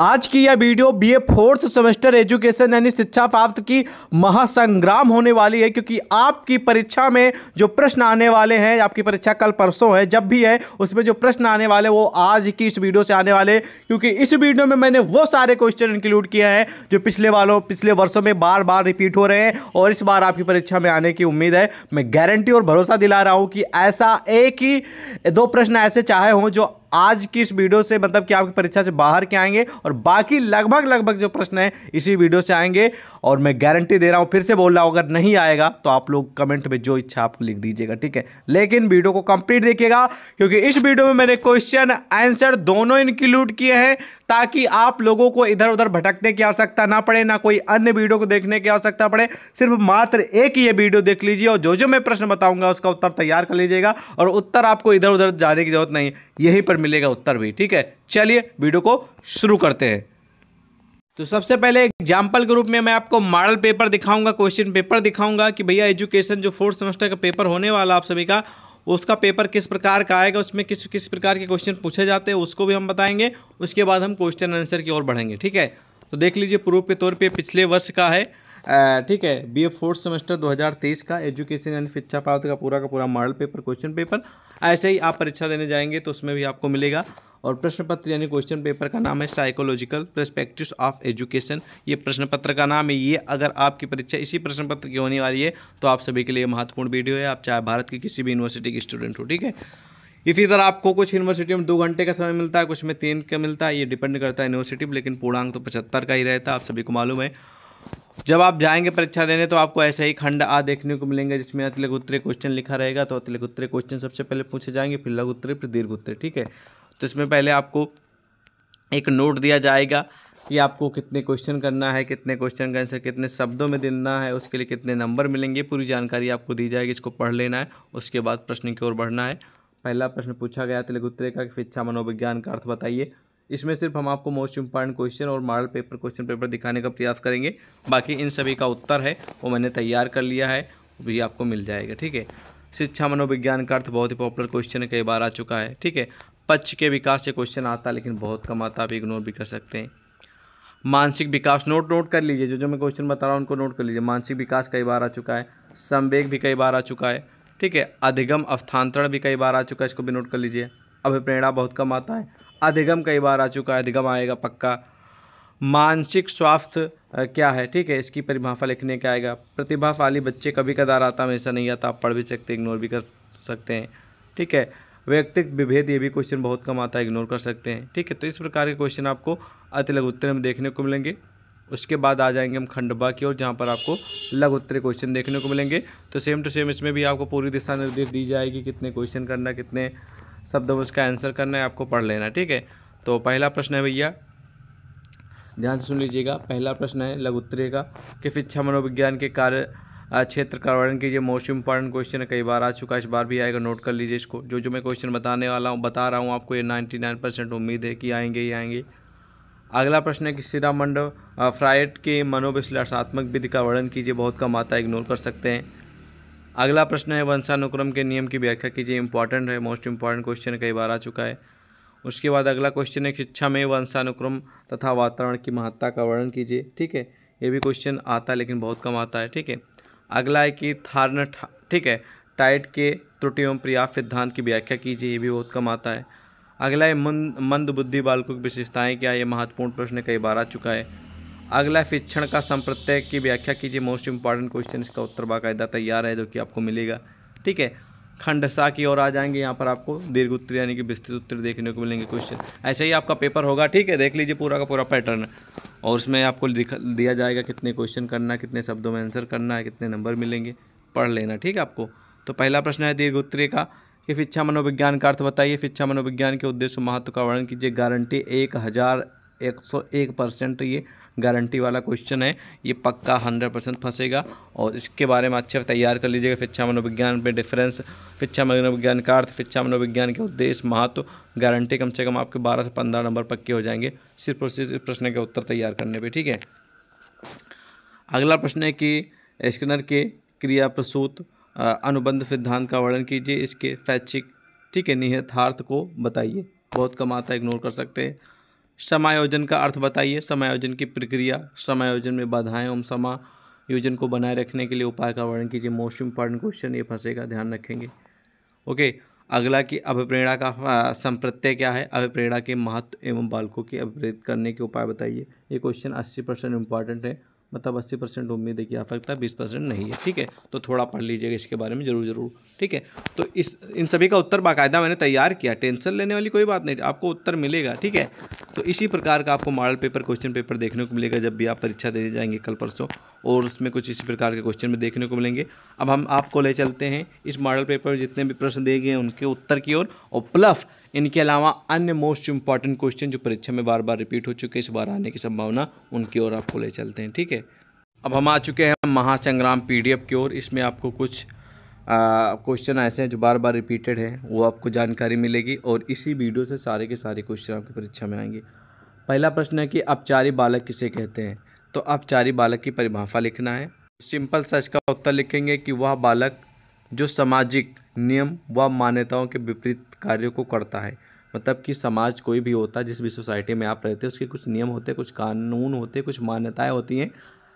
आज की यह video BA fourth semester education यानी शिक्षा प्राप्त की महासंग्राम होने वाली है क्योंकि आपकी परीक्षा में जो प्रश्न आने वाले हैं आपकी परीक्षा कल परसों है जब भी है उसमें जो प्रश्न आने वाले वो आज की इस वीडियो से आने वाले क्योंकि इस वीडियो में मैंने वो सारे क्वेश्चन इंक्लूड किया है जो पिछले वालों पिछले वर्षों में बार बार रिपीट हो रहे हैं और इस बार आपकी परीक्षा में आने की उम्मीद है मैं गारंटी और भरोसा दिला रहा हूँ कि ऐसा एक ही दो प्रश्न ऐसे चाहे हों जो आज की इस वीडियो से मतलब कि आपकी परीक्षा से बाहर के आएंगे और बाकी लगभग लगभग जो प्रश्न है इसी वीडियो से आएंगे और मैं गारंटी दे रहा हूँ फिर से बोल रहा हूँ अगर नहीं आएगा तो आप लोग कमेंट में जो इच्छा आपको लिख दीजिएगा ठीक है लेकिन वीडियो को कंप्लीट देखिएगा क्योंकि इस वीडियो में मैंने क्वेश्चन आंसर दोनों इंक्लूड किए हैं ताकि आप लोगों को इधर उधर भटकने की आवश्यकता ना पड़े ना कोई अन्य वीडियो को देखने की आवश्यकता पड़े सिर्फ मात्र एक ये वीडियो देख लीजिए और जो जो मैं प्रश्न बताऊंगा उसका उत्तर तैयार कर लीजिएगा और उत्तर आपको इधर उधर जाने की जरूरत नहीं यही पर मिलेगा उत्तर भी ठीक है चलिए वीडियो को शुरू करते हैं तो सबसे पहले एग्जाम्पल के रूप में मैं आपको मॉडल पेपर दिखाऊंगा क्वेश्चन पेपर दिखाऊंगा कि भैया एजुकेशन जो फोर्थ सेमेस्टर का पेपर होने वाला आप सभी का उसका पेपर किस प्रकार का आएगा उसमें किस किस प्रकार के क्वेश्चन पूछे जाते हैं उसको भी हम बताएंगे उसके बाद हम क्वेश्चन आंसर की ओर बढ़ेंगे ठीक है तो देख लीजिए प्रूफ के तौर पे पिछले वर्ष का है ठीक है बी ए फोर्थ सेमेस्टर 2023 का एजुकेशन एंड शिक्षा प्राप्त का पूरा का पूरा मॉडल पेपर क्वेश्चन पेपर ऐसे ही आप परीक्षा देने जाएंगे तो उसमें भी आपको मिलेगा और प्रश्न पत्र यानी क्वेश्चन पेपर का नाम है साइकोलॉजिकल प्रस्पेक्टिव ऑफ एजुकेशन ये प्रश्न पत्र का नाम है ये अगर आपकी परीक्षा इसी प्रश्न पत्र की होने वाली है तो आप सभी के लिए महत्वपूर्ण वीडियो है आप चाहे भारत की किसी भी यूनिवर्सिटी के स्टूडेंट हो ठीक है इसी तरह आपको कुछ यूनिवर्सिटी में दो घंटे का समय मिलता है कुछ में तीन का मिलता है ये डिपेंड करता है यूनिवर्सिटी लेकिन पूर्णांक तो पचहत्तर का ही रहता है आप सभी को मालूम है जब आप जाएंगे परीक्षा देने तो आपको ऐसे ही खंड आ देखने को मिलेंगे जिसमें अतिलक उत्तरे क्वेश्चन लिखा रहेगा तो अतिलक उत्तरे क्वेश्चन सबसे पहले पूछे जाएंगे फिर लघु उत्तरे फिर दीर्घ उत्तरे ठीक है तो इसमें पहले आपको एक नोट दिया जाएगा कि आपको कितने क्वेश्चन करना है कितने क्वेश्चन का आंसर कितने शब्दों में देना है उसके लिए कितने नंबर मिलेंगे पूरी जानकारी आपको दी जाएगी इसको पढ़ लेना है उसके बाद प्रश्न की ओर बढ़ना है पहला प्रश्न पूछा गया तिलक उत्तरे का कि शिक्षा मनोविज्ञान का अर्थ बताइए इसमें सिर्फ हम आपको मोस्ट इंपॉर्टेंट क्वेश्चन और मॉडल पेपर क्वेश्चन पेपर दिखाने का प्रयास करेंगे बाकी इन सभी का उत्तर है वो मैंने तैयार कर लिया है भी आपको मिल जाएगा ठीक है शिक्षा मनोविज्ञान का अर्थ बहुत ही पॉपुलर क्वेश्चन है कई बार आ चुका है ठीक है पक्ष के विकास से क्वेश्चन आता है लेकिन बहुत कम आता आप इग्नोर भी कर सकते हैं मानसिक विकास नोट नोट कर लीजिए जो जो मैं क्वेश्चन बता रहा हूँ उनको नोट कर लीजिए मानसिक विकास कई बार आ चुका है संवेग भी कई बार आ चुका है ठीक है अधिगम अवस्थान्तरण भी कई बार आ चुका है इसको भी नोट कर लीजिए अभिप्रेरणा बहुत कम आता है अधिगम कई बार आ चुका है अधिगम आएगा पक्का मानसिक स्वास्थ्य क्या है ठीक है इसकी परिभाषा लिखने का आएगा प्रतिभाशाली बच्चे कभी कदार आता हमेशा नहीं आता आप पढ़ भी सकते इग्नोर भी कर सकते हैं ठीक है व्यक्तिक विभेद ये भी क्वेश्चन बहुत कम आता है इग्नोर कर सकते हैं ठीक है तो इस प्रकार के क्वेश्चन आपको अति उत्तर में देखने को मिलेंगे उसके बाद आ जाएंगे हम खंडबा की ओर जहाँ पर आपको लघु उत्तर क्वेश्चन देखने को मिलेंगे तो सेम टू सेम इसमें भी आपको पूरी दिशा निर्देश दी जाएगी कितने क्वेश्चन करना कितने शब्द उसका आंसर करना है आपको पढ़ लेना ठीक है तो पहला प्रश्न है भैया ध्यान से सुन लीजिएगा पहला प्रश्न है लघुत्तरीय का कि शिक्षा मनोविज्ञान के कार्य क्षेत्र का वर्णन कीजिए मोस्ट इंपॉर्टेंट क्वेश्चन है कई बार आ चुका इस बार भी आएगा नोट कर लीजिए इसको जो जो मैं क्वेश्चन बताने वाला हूँ बता रहा हूँ आपको ये नाइन्टी नाइन परसेंट उम्मीद है कि आएंगे ही आएंगे अगला प्रश्न है कि सिरामंड फ्राइड के मनोविश्लेषणात्मक विधि का वर्णन कीजिए बहुत कम आता है इग्नोर कर सकते हैं अगला प्रश्न है वंशानुक्रम के नियम की व्याख्या कीजिए इंपॉर्टेंट है मोस्ट इंपॉर्टेंट क्वेश्चन कई बार आ चुका है उसके बाद अगला क्वेश्चन है शिक्षा में वंशानुक्रम तथा वातावरण की महत्ता का वर्णन कीजिए ठीक है ये भी क्वेश्चन आता है लेकिन बहुत कम आता है ठीक है अगला है कि थार्न ठीक है टाइट के त्रुटि एवं प्रयास सिद्धांत की व्याख्या कीजिए ये भी बहुत कम आता है अगला है मंद मंद बुद्धि बालकों की विशेषताएँ क्या ये महत्वपूर्ण प्रश्न कई बार आ चुका है अगला शिक्षण का संप्रत्यय की व्याख्या कीजिए मोस्ट इंपॉर्टेंट क्वेश्चन इसका उत्तर बाकायदा तैयार है जो कि आपको मिलेगा ठीक है खंडसा की ओर आ जाएंगे यहाँ पर आपको दीर्घ उत्तर यानी कि विस्तृत उत्तर देखने को मिलेंगे क्वेश्चन ऐसे ही आपका पेपर होगा ठीक है देख लीजिए पूरा का पूरा पैटर्न और उसमें आपको दिया जाएगा कितने क्वेश्चन करना कितने शब्दों में आंसर करना है कितने नंबर मिलेंगे पढ़ लेना ठीक है आपको तो पहला प्रश्न है दीर्घ उत्तरीय का कि शिक्षा मनोविज्ञान का अर्थ बताइए शिक्षा मनोविज्ञान के उद्देश्य महत्व का वर्णन कीजिए गारंटी एक हज़ार एक सौ एक परसेंट ये गारंटी वाला क्वेश्चन है ये पक्का हंड्रेड परसेंट फंसेगा और इसके बारे में अच्छे तैयार कर लीजिएगा शिक्षा मनोविज्ञान में डिफरेंस शिक्षा मनोविज्ञान का अर्थ शिक्षा मनोविज्ञान के उद्देश्य महत्व गारंटी कम से कम आपके बारह से पंद्रह नंबर पक्के हो जाएंगे सिर्फ और सिर्फ इस प्रश्न के उत्तर तैयार करने पर ठीक है अगला प्रश्न है कि स्किनर के क्रिया प्रसूत अनुबंध सिद्धांत का वर्णन कीजिए इसके शैक्षिक ठीक है निहितार्थ को बताइए बहुत कम आता है इग्नोर कर सकते हैं समायोजन का अर्थ बताइए समायोजन की प्रक्रिया समायोजन में बाधाएं एवं समायोजन को बनाए रखने के लिए उपाय का वर्णन कीजिए मोस्ट इम्पॉर्टेंट क्वेश्चन ये फंसेगा ध्यान रखेंगे ओके अगला कि अभिप्रेरणा का संप्रत्यय क्या है अभिप्रेरणा के महत्व एवं बालकों की अभिप्रेरित करने के उपाय बताइए ये क्वेश्चन अस्सी परसेंट इम्पॉर्टेंट है मतलब अस्सी परसेंट उम्मीद है कि आप सकता है बीस परसेंट नहीं है ठीक है तो थोड़ा पढ़ लीजिएगा इसके बारे में ज़रूर ज़रूर ठीक है तो इस इन सभी का उत्तर बाकायदा मैंने तैयार किया टेंशन लेने वाली कोई बात नहीं आपको उत्तर मिलेगा ठीक है तो इसी प्रकार का आपको मॉडल पेपर क्वेश्चन पेपर देखने को मिलेगा जब भी आप परीक्षा देने जाएंगे कल परसों और उसमें कुछ इसी प्रकार के क्वेश्चन में देखने को मिलेंगे अब हम आपको ले चलते हैं इस मॉडल पेपर जितने भी प्रश्न दिए गए उनके उत्तर की ओर और प्लस इनके अलावा अन्य मोस्ट इंपॉर्टेंट क्वेश्चन जो परीक्षा में बार बार रिपीट हो चुके हैं इस बार आने की संभावना उनकी ओर आपको ले चलते हैं ठीक है अब हम आ चुके हैं महासंग्राम पीडीएफ की ओर इसमें आपको कुछ क्वेश्चन ऐसे हैं जो बार बार रिपीटेड हैं वो आपको जानकारी मिलेगी और इसी वीडियो से सारे के सारे क्वेश्चन आपकी परीक्षा में आएंगे पहला प्रश्न है कि अपचारी बालक किसे कहते हैं तो अपचारी बालक की परिभाषा लिखना है सिंपल सा इसका उत्तर लिखेंगे कि वह बालक जो सामाजिक नियम व मान्यताओं के विपरीत कार्यों को करता है मतलब कि समाज कोई भी होता है जिस भी सोसाइटी में आप रहते हैं उसके कुछ नियम होते हैं कुछ कानून होते हैं कुछ मान्यताएं होती हैं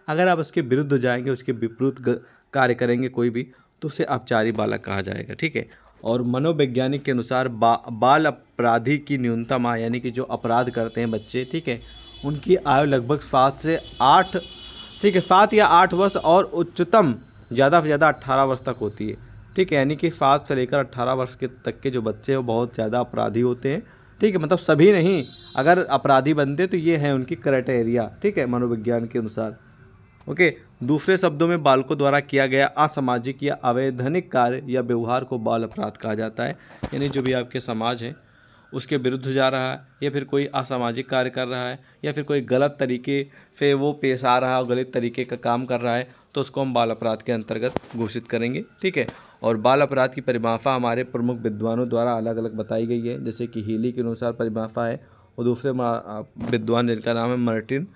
अगर आप उसके विरुद्ध जाएंगे उसके विपरीत कार्य करेंगे कोई भी तो उसे अपचारी बालक कहा जाएगा ठीक है और मनोवैज्ञानिक के अनुसार बा, बाल अपराधी की न्यूनतम आय यानी कि जो अपराध करते हैं बच्चे ठीक है उनकी आयु लगभग सात से आठ ठीक है सात या आठ वर्ष और उच्चतम ज़्यादा से ज़्यादा अट्ठारह वर्ष तक होती है ठीक है यानी कि सात से लेकर अट्ठारह वर्ष के तक के जो बच्चे हैं वो बहुत ज़्यादा अपराधी होते हैं ठीक है मतलब सभी नहीं अगर अपराधी बनते तो ये है उनकी क्राइटेरिया ठीक है मनोविज्ञान के अनुसार ओके दूसरे शब्दों में बालकों द्वारा किया गया असामाजिक या अवैधनिक कार्य या व्यवहार को बाल अपराध कहा जाता है यानी जो भी आपके समाज हैं उसके विरुद्ध जा रहा है या फिर कोई असामाजिक कार्य कर रहा है या फिर कोई गलत तरीके से वो पेश आ रहा है गलत तरीके का काम कर रहा है तो उसको हम बाल अपराध के अंतर्गत घोषित करेंगे ठीक है और बाल अपराध की परिभाषा हमारे प्रमुख विद्वानों द्वारा अलग अलग बताई गई है जैसे कि हीली के अनुसार परिभाषा है और दूसरे विद्वान जिनका नाम है मर्टिन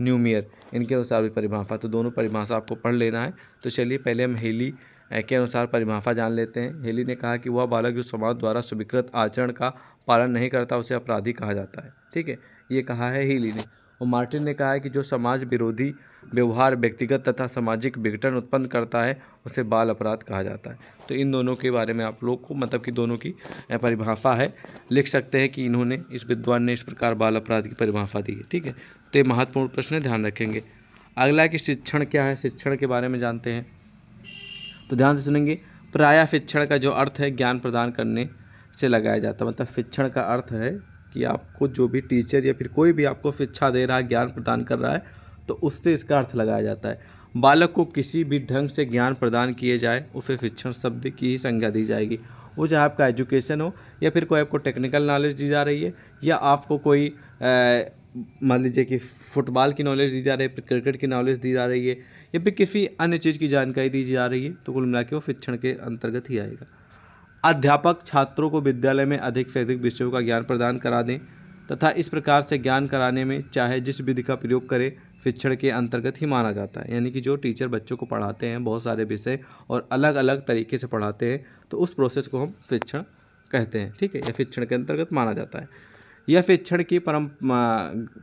न्यूमियर इनके अनुसार भी परिभाषा तो दोनों परिभाषा आपको पढ़ लेना है तो चलिए पहले हम हेली के अनुसार परिमाफा जान लेते हैं हेली ने कहा कि वह बालक जो समाज द्वारा स्वीकृत आचरण का पालन नहीं करता उसे अपराधी कहा जाता है ठीक है ये कहा है हेली ने और मार्टिन ने कहा है कि जो समाज विरोधी व्यवहार व्यक्तिगत तथा सामाजिक विघटन उत्पन्न करता है उसे बाल अपराध कहा जाता है तो इन दोनों के बारे में आप लोग को मतलब कि दोनों की परिभाषा है लिख सकते हैं कि इन्होंने इस विद्वान ने इस प्रकार बाल अपराध की परिभाषा दी है ठीक है तो ये महत्वपूर्ण प्रश्न ध्यान रखेंगे अगला कि शिक्षण क्या है शिक्षण के बारे में जानते हैं तो ध्यान से सुनेंगे प्राय शिक्षण का जो अर्थ है ज्ञान प्रदान करने से लगाया जाता है मतलब शिक्षण का अर्थ है कि आपको जो भी टीचर या फिर कोई भी आपको शिक्षा दे रहा है ज्ञान प्रदान कर रहा है तो उससे इसका अर्थ लगाया जाता है बालक को किसी भी ढंग से ज्ञान प्रदान किए जाए उसे शिक्षण शब्द की ही संज्ञा दी जाएगी वो चाहे आपका एजुकेशन हो या फिर कोई आपको टेक्निकल नॉलेज दी जा रही है या आपको कोई मान लीजिए कि फ़ुटबॉल की नॉलेज दी जा रही है क्रिकेट की नॉलेज दी जा रही है या फिर किसी अन्य चीज़ की जानकारी दी जा रही है तो कुल मिला के वो शिक्षण के अंतर्गत ही आएगा अध्यापक छात्रों को विद्यालय में अधिक से अधिक विषयों का ज्ञान प्रदान करा दें तथा इस प्रकार से ज्ञान कराने में चाहे जिस विधि का प्रयोग करें शिक्षण के अंतर्गत ही माना जाता है यानी कि जो टीचर बच्चों को पढ़ाते हैं बहुत सारे विषय और अलग अलग तरीके से पढ़ाते हैं तो उस प्रोसेस को हम शिक्षण कहते हैं ठीक है यह शिक्षण के अंतर्गत माना जाता है यह शिक्षण की परम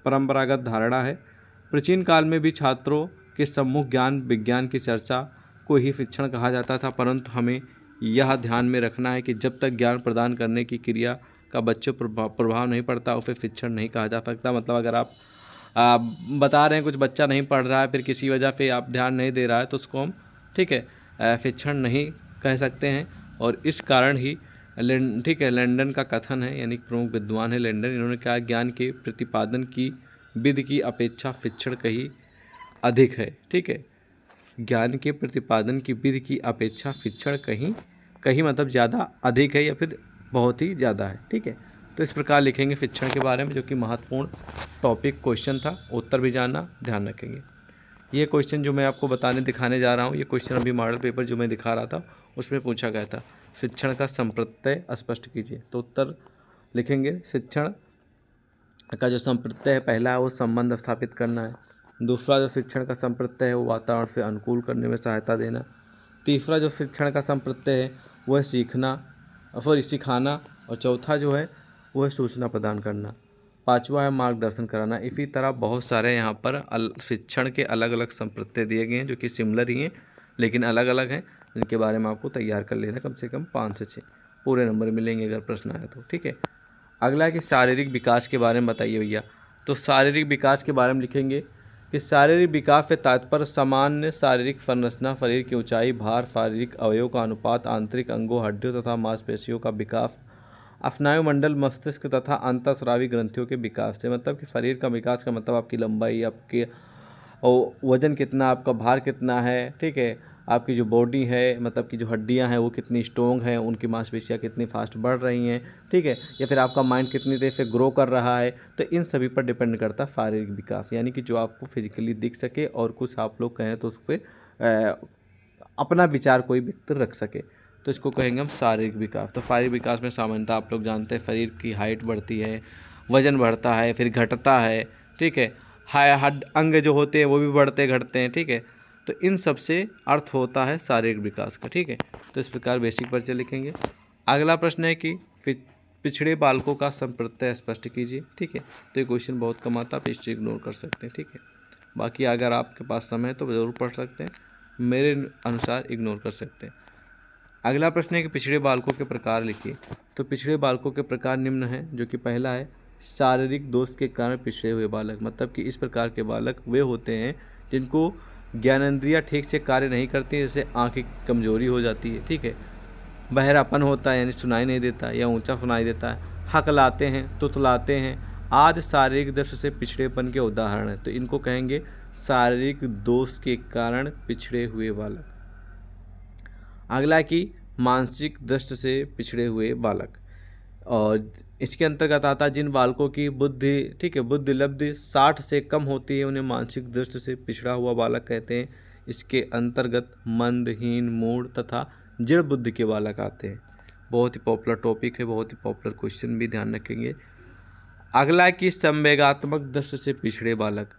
परंपरागत धारणा है प्राचीन काल में भी छात्रों के सम्मुख ज्ञान विज्ञान की चर्चा को ही शिक्षण कहा जाता था परंतु हमें यह ध्यान में रखना है कि जब तक ज्ञान प्रदान करने की क्रिया का बच्चों पर प्रभाव नहीं पड़ता उसे शिक्षण नहीं कहा जा सकता मतलब अगर आप आ, बता रहे हैं कुछ बच्चा नहीं पढ़ रहा है फिर किसी वजह से आप ध्यान नहीं दे रहा है तो उसको हम ठीक है शिक्षण नहीं कह सकते हैं और इस कारण ही ठीक है लंडन का कथन है यानी प्रमुख विद्वान है लंडन इन्होंने कहा ज्ञान के प्रतिपादन की विधि की अपेक्षा शिक्षण कही अधिक है ठीक है ज्ञान के प्रतिपादन की विधि की अपेक्षा शिक्षण कहीं कहीं मतलब ज़्यादा अधिक है या फिर बहुत ही ज़्यादा है ठीक है तो इस प्रकार लिखेंगे शिक्षण के बारे में जो कि महत्वपूर्ण टॉपिक क्वेश्चन था उत्तर भी जानना ध्यान रखेंगे ये क्वेश्चन जो मैं आपको बताने दिखाने जा रहा हूँ ये क्वेश्चन अभी मॉडल पेपर जो मैं दिखा रहा था उसमें पूछा गया था शिक्षण का संप्रत्यय स्पष्ट कीजिए तो उत्तर लिखेंगे शिक्षण का जो संप्रत्यय है पहला है वो संबंध स्थापित करना है दूसरा जो शिक्षण का संप्रत्यय है वो वातावरण से अनुकूल करने में सहायता देना तीसरा जो शिक्षण का संप्रत्यय है वह है सीखना सॉरी सिखाना और चौथा जो है वो है सूचना प्रदान करना पांचवा है मार्गदर्शन कराना इसी तरह बहुत सारे यहाँ पर शिक्षण के अलग अलग संप्रत्यय दिए गए हैं जो कि सिमिलर ही हैं लेकिन अलग अलग हैं जिनके बारे में आपको तैयार कर लेना कम से कम पाँच से छः पूरे नंबर मिलेंगे अगर प्रश्न आया तो ठीक है अगला है कि शारीरिक विकास के बारे में बताइए भैया तो शारीरिक विकास के बारे में लिखेंगे कि शारीरिक विकास से तात्पर्य सामान्य शारीरिक संरचना शरीर की ऊंचाई भार शारीरिक अवयव का अनुपात आंतरिक अंगों हड्डियों तथा मांसपेशियों का विकास अपनायुमंडल मस्तिष्क तथा अंतस्रावी ग्रंथियों के विकास से मतलब कि शरीर का विकास का मतलब आपकी लंबाई आपके वजन कितना आपका भार कितना है ठीक है आपकी जो बॉडी है मतलब कि जो हड्डियाँ हैं वो कितनी स्ट्रोंग हैं उनकी मांसपेशियाँ कितनी फास्ट बढ़ रही हैं ठीक है या फिर आपका माइंड कितनी देर से ग्रो कर रहा है तो इन सभी पर डिपेंड करता है शारीरिक विकास यानी कि जो आपको फिजिकली दिख सके और कुछ आप लोग कहें तो उस पर अपना विचार कोई व्यक्ति रख सके तो इसको कहेंगे हम शारीरिक विकास तो शारीरिक विकास में सामान्यतः आप लोग जानते हैं शरीर की हाइट बढ़ती है वजन बढ़ता है फिर घटता है ठीक है हाय हड अंग जो होते हैं वो भी बढ़ते घटते हैं ठीक है तो इन सब से अर्थ होता है शारीरिक विकास का ठीक है तो इस प्रकार बेसिक परिचय लिखेंगे अगला प्रश्न है कि पिछड़े बालकों का संप्रत्यय स्पष्ट कीजिए ठीक है तो ये क्वेश्चन बहुत कम आता है आप इससे इग्नोर कर सकते हैं ठीक है बाकी अगर आपके पास समय है तो ज़रूर पढ़ सकते हैं मेरे अनुसार इग्नोर कर सकते हैं अगला प्रश्न है कि पिछड़े बालकों के प्रकार लिखिए तो पिछड़े बालकों के प्रकार निम्न हैं जो कि पहला है शारीरिक दोष के कारण पिछड़े हुए बालक मतलब कि इस प्रकार के बालक वे होते हैं जिनको ज्ञानेन्द्रियाँ ठीक से कार्य नहीं करती जैसे आँखें कमजोरी हो जाती है ठीक है बहरापन होता है यानी सुनाई नहीं देता या ऊंचा सुनाई देता है हक लाते हैं तुतलाते हैं आज शारीरिक दृष्टि से पिछड़ेपन के उदाहरण हैं तो इनको कहेंगे शारीरिक दोष के कारण पिछड़े हुए बालक अगला कि मानसिक दृष्टि से पिछड़े हुए बालक और इसके अंतर्गत आता है जिन बालकों की बुद्धि ठीक है बुद्धि लब्धि साठ से कम होती है उन्हें मानसिक दृष्टि से पिछड़ा हुआ बालक कहते हैं इसके अंतर्गत मंदहीन मूड तथा जड़ बुद्धि के बालक आते हैं बहुत ही पॉपुलर टॉपिक है बहुत ही पॉपुलर क्वेश्चन भी ध्यान रखेंगे अगला कि संवेगात्मक दृष्टि से पिछड़े बालक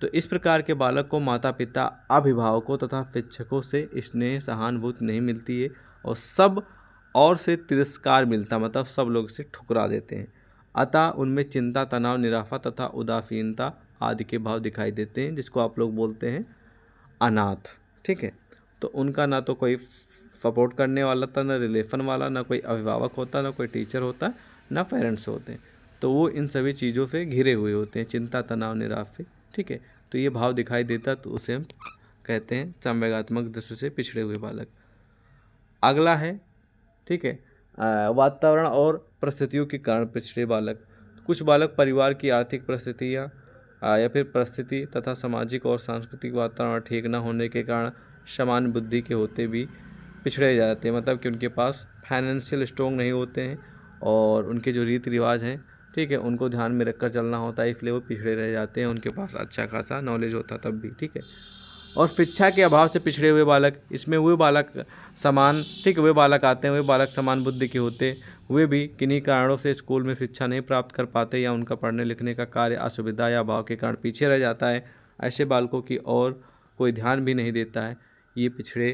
तो इस प्रकार के बालक को माता पिता अभिभावकों तथा शिक्षकों से स्नेह सहानुभूति नहीं मिलती है और सब और से तिरस्कार मिलता मतलब सब लोग इसे ठुकरा देते हैं अतः उनमें चिंता तनाव निराफा तथा उदासीनता आदि के भाव दिखाई देते हैं जिसको आप लोग बोलते हैं अनाथ ठीक है तो उनका ना तो कोई सपोर्ट करने वाला था ना रिलेशन वाला ना कोई अभिभावक होता ना कोई टीचर होता ना पेरेंट्स होते हैं तो वो इन सभी चीज़ों से घिरे हुए होते हैं चिंता तनाव निराफे ठीक है तो ये भाव दिखाई देता तो उसे हम कहते हैं संवेगात्मक दृष्टि से पिछड़े हुए बालक अगला है ठीक है वातावरण और परिस्थितियों के कारण पिछड़े बालक कुछ बालक परिवार की आर्थिक परिस्थितियाँ या फिर परिस्थिति तथा सामाजिक और सांस्कृतिक वातावरण ठीक न होने के कारण समान बुद्धि के होते भी पिछड़े जाते हैं मतलब कि उनके पास फाइनेंशियल स्ट्रॉन्ग नहीं होते हैं और उनके जो रीति रिवाज हैं ठीक है उनको ध्यान में रखकर चलना होता है इसलिए वो पिछड़े रह जाते हैं उनके पास अच्छा खासा नॉलेज होता तब भी ठीक है और शिक्षा के अभाव से पिछड़े हुए बालक इसमें हुए बालक समान ठीक हुए बालक आते हैं वे बालक समान बुद्धि के होते हुए भी किन्हीं कारणों से स्कूल में शिक्षा नहीं प्राप्त कर पाते या उनका पढ़ने लिखने का कार्य असुविधा या अभाव के कारण पीछे रह जाता है ऐसे बालकों की और कोई ध्यान भी नहीं देता है ये पिछड़े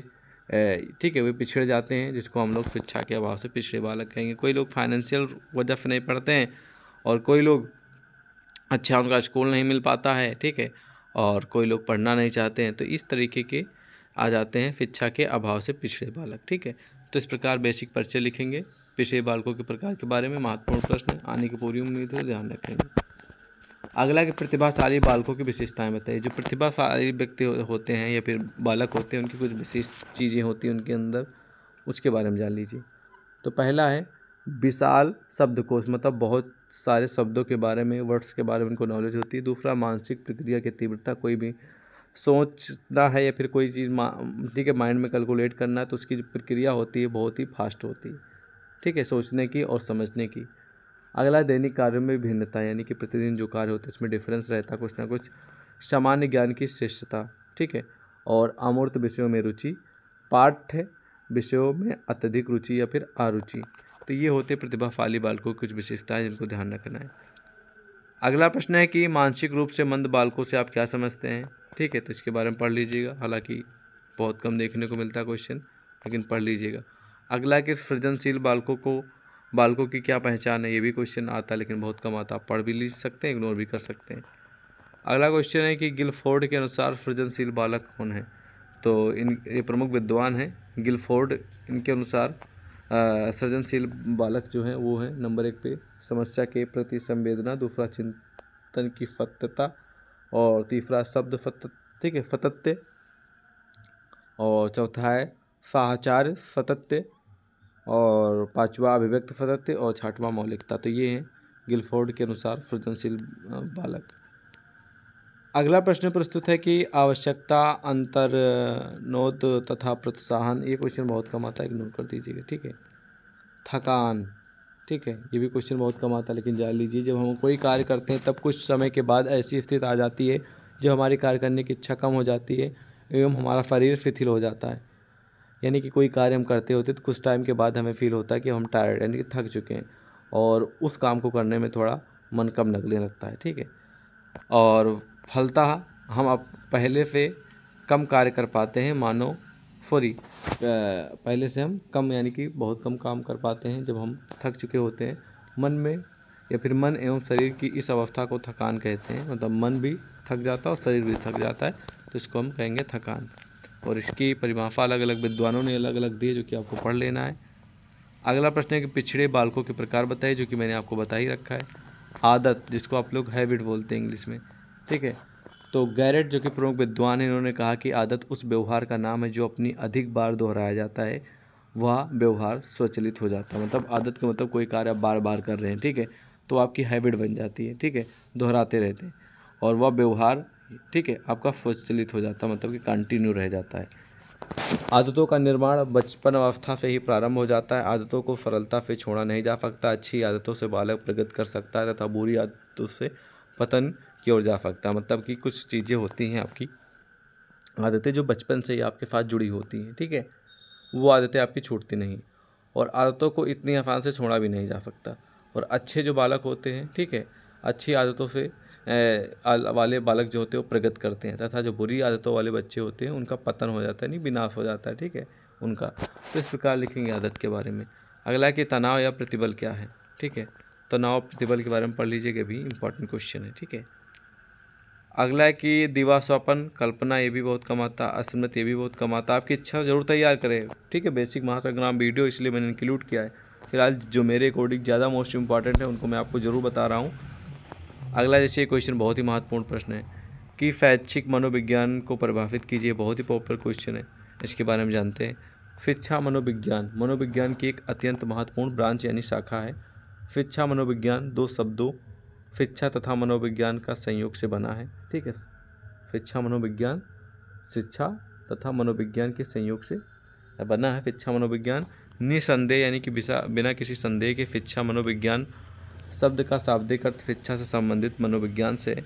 ठीक है वे पिछड़े जाते हैं जिसको हम लोग शिक्षा के अभाव से पिछड़े बालक कहेंगे कोई लोग फाइनेंशियल वजह से नहीं पढ़ते हैं और कोई लोग अच्छा उनका स्कूल नहीं मिल पाता है ठीक है और कोई लोग पढ़ना नहीं चाहते हैं तो इस तरीके के आ जाते हैं शिक्षा के अभाव से पिछड़े बालक ठीक है तो इस प्रकार बेसिक परिचय लिखेंगे पिछड़े बालकों के प्रकार के बारे में महत्वपूर्ण प्रश्न आने की पूरी उम्मीद है ध्यान रखेंगे अगला कि प्रतिभाशाली बालकों की विशेषताएं बताइए जो प्रतिभाशाली व्यक्ति होते हैं या फिर बालक होते हैं उनकी कुछ विशेष चीज़ें होती हैं उनके अंदर उसके बारे में जान लीजिए तो पहला है विशाल शब्दकोश मतलब बहुत सारे शब्दों के बारे में वर्ड्स के बारे में उनको नॉलेज होती है दूसरा मानसिक प्रक्रिया की तीव्रता कोई भी सोचना है या फिर कोई चीज़ ठीक है माइंड में कैलकुलेट करना है तो उसकी जो प्रक्रिया होती है बहुत ही फास्ट होती है ठीक है सोचने की और समझने की अगला दैनिक कार्यों में भिन्नता यानी कि प्रतिदिन जो कार्य होते हैं उसमें डिफरेंस रहता कुछ ना कुछ सामान्य ज्ञान की श्रेष्ठता ठीक है और अमूर्त विषयों में रुचि पाठ्य विषयों में अत्यधिक रुचि या फिर अरुचि तो ये होते प्रतिभाशाली बालकों की कुछ विशेषताएं जिनको ध्यान रखना है अगला प्रश्न है कि मानसिक रूप से मंद बालकों से आप क्या समझते हैं ठीक है तो इसके बारे में पढ़ लीजिएगा हालांकि बहुत कम देखने को मिलता है क्वेश्चन लेकिन पढ़ लीजिएगा अगला कि सृजनशील बालकों को बालकों की क्या पहचान है ये भी क्वेश्चन आता है लेकिन बहुत कम आता आप पढ़ भी ली सकते हैं इग्नोर भी कर सकते हैं अगला क्वेश्चन है कि गिलफोर्ड के अनुसार सृजनशील बालक कौन है तो इन ये प्रमुख विद्वान हैं गिलफोर्ड इनके अनुसार सृजनशील बालक जो है वो है नंबर एक पे समस्या के प्रति संवेदना दूसरा चिंतन की फतता और तीसरा शब्द फत ठीक है फतत्य और चौथा है साहचार्य सतत्य और पांचवा अभिव्यक्त फतत्य और छठवां मौलिकता तो ये हैं गिलफोर्ड के अनुसार सृजनशील बालक अगला प्रश्न प्रस्तुत है कि आवश्यकता अंतर नोत तथा प्रोत्साहन ये क्वेश्चन बहुत कम आता है इग्नोर कर दीजिएगा ठीक है थकान ठीक है ये भी क्वेश्चन बहुत कम आता है लेकिन जान लीजिए जब हम कोई कार्य करते हैं तब कुछ समय के बाद ऐसी स्थिति आ जाती है जो हमारी कार्य करने की इच्छा कम हो जाती है एवं हमारा शरीर शिथिल हो जाता है यानी कि कोई कार्य हम करते होते तो कुछ टाइम के बाद हमें फील होता है कि हम टायर्ड यानी कि थक चुके हैं और उस काम को करने में थोड़ा मन कम लगने लगता है ठीक है और फलतः हम अब पहले से कम कार्य कर पाते हैं मानो सॉरी पहले से हम कम यानी कि बहुत कम काम कर पाते हैं जब हम थक चुके होते हैं मन में या फिर मन एवं शरीर की इस अवस्था को थकान कहते हैं मतलब मन भी थक जाता है और शरीर भी थक जाता है तो इसको हम कहेंगे थकान और इसकी परिभाषा अलग अलग विद्वानों ने अलग अलग दी है जो कि आपको पढ़ लेना है अगला प्रश्न है कि पिछड़े बालकों के प्रकार बताइए जो कि मैंने आपको बता ही रखा है आदत जिसको आप लोग हैबिट बोलते हैं इंग्लिश में ठीक है तो गैरेट जो कि प्रमुख विद्वान है इन्होंने कहा कि आदत उस व्यवहार का नाम है जो अपनी अधिक बार दोहराया जाता है वह व्यवहार स्वचलित हो जाता है मतलब आदत का मतलब कोई कार्य आप बार बार कर रहे हैं ठीक है तो आपकी हैबिट बन जाती है ठीक है दोहराते रहते हैं और वह व्यवहार ठीक है आपका स्वचलित हो जाता है मतलब कि कंटिन्यू रह जाता है आदतों का निर्माण बचपन अवस्था से ही प्रारंभ हो जाता है आदतों को सरलता से छोड़ा नहीं जा सकता अच्छी आदतों से बालक प्रगति कर सकता है तथा बुरी आदतों से पतन की ओर जा सकता है मतलब कि कुछ चीज़ें होती हैं आपकी आदतें जो बचपन से ही आपके साथ जुड़ी होती हैं ठीक है वो आदतें आपकी छूटती नहीं और आदतों को इतनी आसान से छोड़ा भी नहीं जा सकता और अच्छे जो बालक होते हैं ठीक है अच्छी आदतों से वाले बालक जो होते हैं वो प्रगत करते हैं तथा जो बुरी आदतों वाले बच्चे होते हैं उनका पतन हो जाता है नहीं विनाश हो जाता है ठीक है उनका तो इस प्रकार लिखेंगे आदत के बारे में अगला है कि तनाव या प्रतिबल क्या है ठीक है तनाव प्रतिबल के बारे में पढ़ लीजिएगा भी इंपॉर्टेंट क्वेश्चन है ठीक है अगला है कि दिवा स्वपन कल्पना ये भी बहुत कम आता असमत ये भी बहुत कमाता है आपकी इच्छा जरूर तैयार करें ठीक है बेसिक महासाग्राम वीडियो इसलिए मैंने इंक्लूड किया है फिलहाल जो मेरे अकॉर्डिंग ज़्यादा मोस्ट इंपॉर्टेंट है उनको मैं आपको ज़रूर बता रहा हूँ अगला जैसे ये क्वेश्चन बहुत ही महत्वपूर्ण प्रश्न है कि फैच्छिक मनोविज्ञान को प्रभावित कीजिए बहुत ही पॉपुलर क्वेश्चन है इसके बारे में जानते हैं शिक्षा मनोविज्ञान मनोविज्ञान की एक अत्यंत महत्वपूर्ण ब्रांच यानी शाखा है शिक्षा मनोविज्ञान दो शब्दों शिक्षा तथा मनोविज्ञान का संयोग से बना है ठीक है शिक्षा मनोविज्ञान शिक्षा तथा मनोविज्ञान के संयोग से बना है शिक्षा मनोविज्ञान निसंदेह यानी कि बिना किसी संदेह के शिक्षा मनोविज्ञान शब्द का शाब्दिक अर्थ शिक्षा से संबंधित मनोविज्ञान से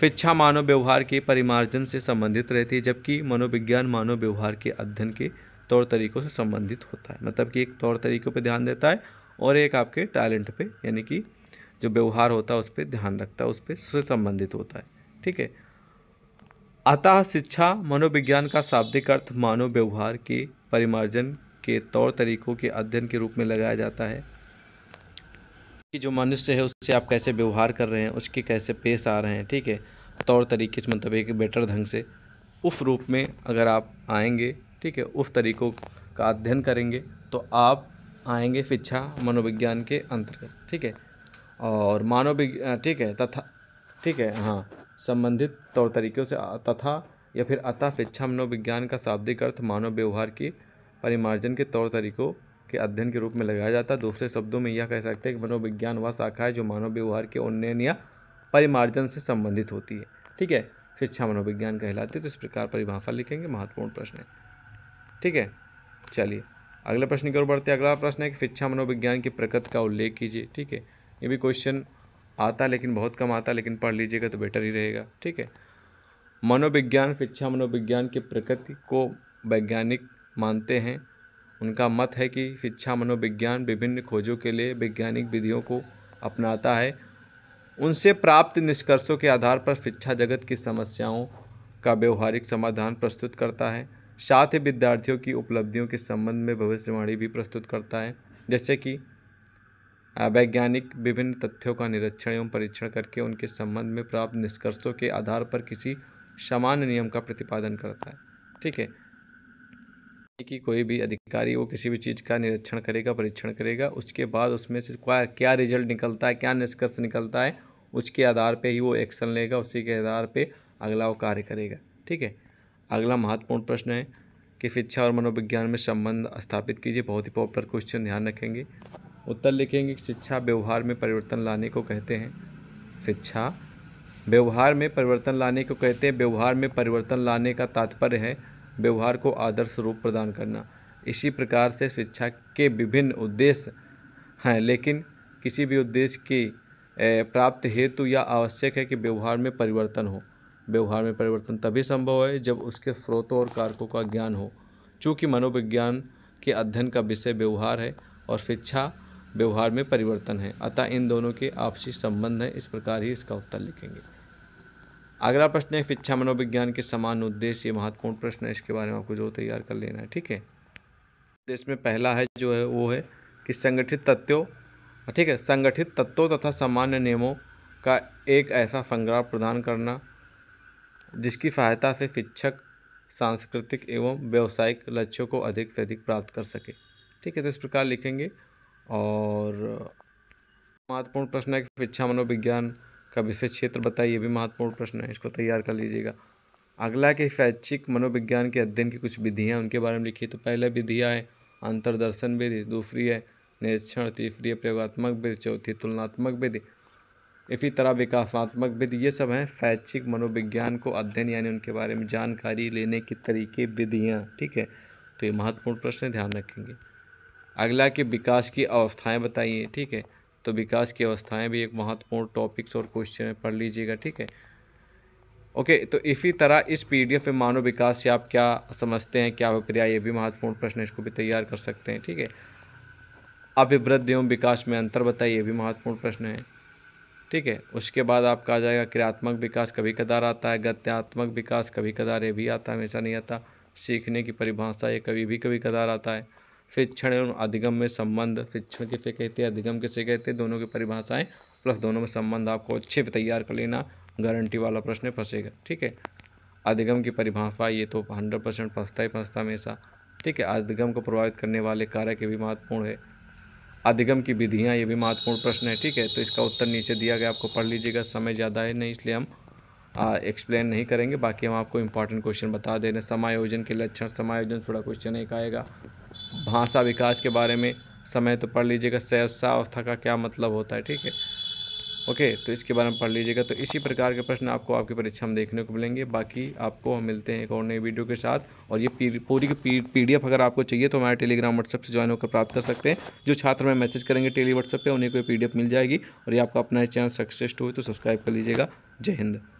शिक्षा मानव व्यवहार के परिमार्जन से संबंधित रहती है जबकि मनोविज्ञान मानव व्यवहार के अध्ययन के तौर तरीकों से संबंधित होता है मतलब कि एक तौर तरीकों पर ध्यान देता है और एक आपके टैलेंट पे यानी कि जो व्यवहार होता है उस पर ध्यान रखता है उस पर से संबंधित होता है ठीक है अतः शिक्षा मनोविज्ञान का शाब्दिक अर्थ मानव व्यवहार के परिमार्जन के तौर तरीकों के अध्ययन के रूप में लगाया जाता है कि जो मनुष्य है उससे आप कैसे व्यवहार कर रहे हैं उसके कैसे पेश आ रहे हैं ठीक है तौर तरीके से मतलब एक बेटर ढंग से उफ रूप में अगर आप आएंगे ठीक है उफ तरीकों का अध्ययन करेंगे तो आप आएंगे शिक्षा मनोविज्ञान के अंतर्गत ठीक है और मानव विज्ञान ठीक है तथा ठीक है हाँ संबंधित तौर तरीक़ों से तथा या फिर अतः शिक्षा मनोविज्ञान का शाब्दिक अर्थ मानव व्यवहार की परिमार्जन के तौर तरीक़ों के अध्ययन के रूप में लगाया जाता है दूसरे शब्दों में यह कह सकते हैं कि मनोविज्ञान वह शाखा है जो मानव व्यवहार के उन्नयन या परिमार्जन से संबंधित होती है ठीक है शिक्षा मनोविज्ञान कहलाती है तो इस प्रकार परिभाषा लिखेंगे महत्वपूर्ण प्रश्न है ठीक है चलिए अगला प्रश्न की ओर बढ़ते अगला प्रश्न है कि शिक्षा मनोविज्ञान की प्रकृति का उल्लेख कीजिए ठीक है ये भी क्वेश्चन आता लेकिन बहुत कम आता लेकिन पढ़ लीजिएगा तो बेटर ही रहेगा ठीक है मनोविज्ञान शिक्षा मनोविज्ञान की प्रकृति को वैज्ञानिक मानते हैं उनका मत है कि शिक्षा मनोविज्ञान विभिन्न खोजों के लिए वैज्ञानिक विधियों को अपनाता है उनसे प्राप्त निष्कर्षों के आधार पर शिक्षा जगत की समस्याओं का व्यवहारिक समाधान प्रस्तुत करता है साथ ही विद्यार्थियों की उपलब्धियों के संबंध में भविष्यवाणी भी प्रस्तुत करता है जैसे कि वैज्ञानिक विभिन्न तथ्यों का निरीक्षण एवं परीक्षण करके उनके संबंध में प्राप्त निष्कर्षों के आधार पर किसी समान नियम का प्रतिपादन करता है ठीक है कि कोई भी अधिकारी वो किसी भी चीज़ का निरीक्षण करेगा परीक्षण करेगा उसके बाद उसमें से क्या क्या रिजल्ट निकलता है क्या निष्कर्ष निकलता है उसके आधार पर ही वो एक्शन लेगा उसी के आधार पर अगला वो कार्य करेगा ठीक है अगला महत्वपूर्ण प्रश्न है कि शिक्षा और मनोविज्ञान में संबंध स्थापित कीजिए बहुत ही पॉपुलर क्वेश्चन ध्यान रखेंगे उत्तर लिखेंगे शिक्षा व्यवहार में परिवर्तन लाने को कहते हैं शिक्षा व्यवहार में परिवर्तन लाने को कहते हैं व्यवहार में परिवर्तन लाने का तात्पर्य है व्यवहार को आदर्श रूप प्रदान करना इसी प्रकार से शिक्षा के विभिन्न उद्देश्य हैं लेकिन किसी भी उद्देश्य की प्राप्त हेतु या आवश्यक है कि व्यवहार में परिवर्तन हो व्यवहार में परिवर्तन तभी संभव है जब उसके स्रोतों और कारकों का ज्ञान हो चूँकि मनोविज्ञान के अध्ययन का विषय व्यवहार है और शिक्षा व्यवहार में परिवर्तन है अतः इन दोनों के आपसी संबंध है इस प्रकार ही इसका उत्तर लिखेंगे अगला प्रश्न है शिक्षा मनोविज्ञान के समान उद्देश्य ये महत्वपूर्ण प्रश्न है इसके बारे में आपको जो तैयार कर लेना है ठीक है देश में पहला है जो है वो है कि संगठित तत्वों ठीक है संगठित तत्वों तथा सामान्य नियमों का एक ऐसा संग्रह प्रदान करना जिसकी सहायता से शिक्षक सांस्कृतिक एवं व्यावसायिक लक्ष्यों को अधिक से अधिक प्राप्त कर सके ठीक है तो इस प्रकार लिखेंगे और महत्वपूर्ण प्रश्न है कि शिक्षा मनोविज्ञान का विशेष क्षेत्र बताइए ये भी महत्वपूर्ण प्रश्न है इसको तैयार कर लीजिएगा अगला कि शैक्षिक मनोविज्ञान के अध्ययन की कुछ विधियाँ उनके बारे में लिखिए तो पहला विधियाँ है अंतर्दर्शन विधि दूसरी है निरीक्षण तीसरी है प्रयोगात्मक विधि चौथी तुलनात्मक विधि इसी तरह विकासात्मक विधि ये सब हैं शैक्षिक मनोविज्ञान को अध्ययन यानी उनके बारे में जानकारी लेने के तरीके विधियाँ ठीक है तो ये महत्वपूर्ण प्रश्न ध्यान रखेंगे अगला कि विकास की अवस्थाएं बताइए ठीक है तो विकास की अवस्थाएं भी एक महत्वपूर्ण टॉपिक्स और क्वेश्चन पढ़ लीजिएगा ठीक है ओके तो इसी तरह इस पीडीएफ में मानव विकास से आप क्या समझते हैं क्या अभिप्रिया ये भी महत्वपूर्ण प्रश्न इसको भी तैयार कर सकते हैं ठीक है अभिवृद्धि एवं विकास में अंतर बताइए ये भी महत्वपूर्ण प्रश्न है ठीक है उसके बाद आपका आ जाएगा क्रियात्मक विकास कभी कदार आता है गत्यात्मक विकास कभी कदार ये भी आता है हमेशा नहीं आता सीखने की परिभाषा ये कभी भी कभी कदार आता है क्षण एवं अधिगम में संबंध क्षण किसे कहते हैं अधिगम किसे कहते हैं दोनों की परिभाषाएं प्लस दोनों में संबंध आपको अच्छे से तैयार कर लेना गारंटी वाला प्रश्न फंसेगा ठीक है अधिगम की परिभाषा ये तो हंड्रेड परसेंट फंसता ही फंसता हमेशा ठीक है अधिगम को प्रभावित करने वाले कारक ये भी महत्वपूर्ण है अधिगम की विधियाँ ये भी महत्वपूर्ण प्रश्न है ठीक है तो इसका उत्तर नीचे दिया गया आपको पढ़ लीजिएगा समय ज़्यादा है नहीं इसलिए हम एक्सप्लेन नहीं करेंगे बाकी हम आपको इंपॉर्टेंट क्वेश्चन बता दे रहे समायोजन के लक्षण समायोजन थोड़ा क्वेश्चन एक आएगा भाषा विकास के बारे में समय तो पढ़ लीजिएगा सहसा अवस्था का क्या मतलब होता है ठीक है ओके तो इसके बारे में पढ़ लीजिएगा तो इसी प्रकार के प्रश्न आपको आपकी परीक्षा में देखने को मिलेंगे बाकी आपको हम मिलते हैं एक और नई वीडियो के साथ और ये पूरी की पी अगर आपको चाहिए तो हमारे टेलीग्राम व्हाट्सएप से ज्वाइन होकर प्राप्त कर सकते हैं जो छात्र हमें मैसेज करेंगे टेली व्हाट्सएप पर उन्हें कोई पी मिल जाएगी और ये आपका अपना चैनल सक्सेस्ट हो तो सब्सक्राइब कर लीजिएगा जय हिंद